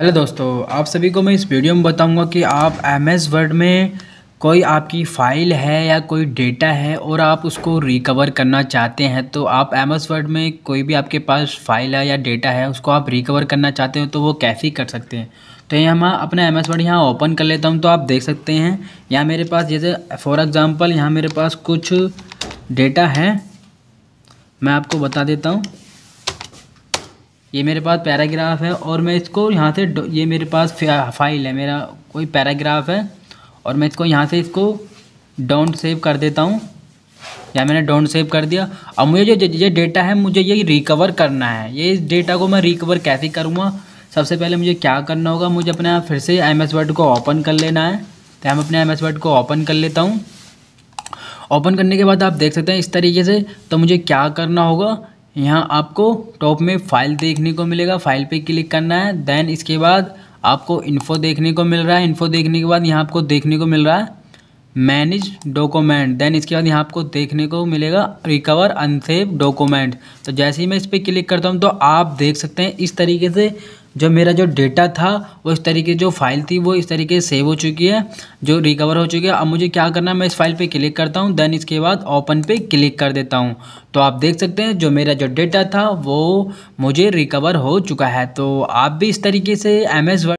hello दोस्तों आप सभी को मैं इस वीडियो में बताऊंगा कि आप एम एस वर्ड में कोई आपकी फ़ाइल है या कोई डेटा है और आप उसको रिकवर करना चाहते हैं तो आप एम एस वर्ड में कोई भी आपके पास फ़ाइल है या डेटा है उसको आप रिकवर करना चाहते हो तो वो कैसे कर सकते हैं तो यहाँ मैं अपना एम एस वर्ड यहाँ ओपन कर लेता हूँ तो आप देख सकते हैं यहाँ मेरे पास जैसे फॉर एग्ज़ाम्पल यहाँ मेरे पास कुछ डेटा है मैं आपको बता देता हूँ ये मेरे पास पैराग्राफ है और मैं इसको यहाँ से ये मेरे पास फाइल है मेरा कोई पैराग्राफ है और मैं इसको यहाँ से इसको डाउन सेव कर देता हूँ या मैंने डाउंट सेव कर दिया अब मुझे जो ये डेटा है मुझे ये रिकवर करना है ये इस डेटा को मैं रिकवर कैसे करूँगा सबसे पहले मुझे क्या करना होगा मुझे अपने आप फिर से एम एस वर्ड को ओपन कर लेना है तो हम अपने एम एस वर्ड को ओपन कर लेता हूँ ओपन करने के बाद आप देख सकते हैं इस तरीके से तो मुझे क्या करना होगा यहाँ आपको टॉप में फाइल देखने को मिलेगा फाइल पे क्लिक करना है देन इसके बाद आपको इन्फो देखने को मिल रहा है इन्फो देखने के बाद यहाँ आपको देखने को मिल रहा है मैनेज डॉक्यूमेंट देन इसके बाद यहाँ आपको देखने को मिलेगा रिकवर अनसेव डॉक्यूमेंट तो जैसे ही मैं इस पर क्लिक करता हूँ तो आप देख सकते हैं इस तरीके से जो मेरा जो डेटा था वो इस तरीके जो फाइल थी वो इस तरीके सेव हो चुकी है जो रिकवर हो चुकी है अब मुझे क्या करना है मैं इस फाइल पे क्लिक करता हूँ देन इसके बाद ओपन पे क्लिक कर देता हूँ तो आप देख सकते हैं जो मेरा जो डेटा था वो मुझे रिकवर हो चुका है तो आप भी इस तरीके से एम एस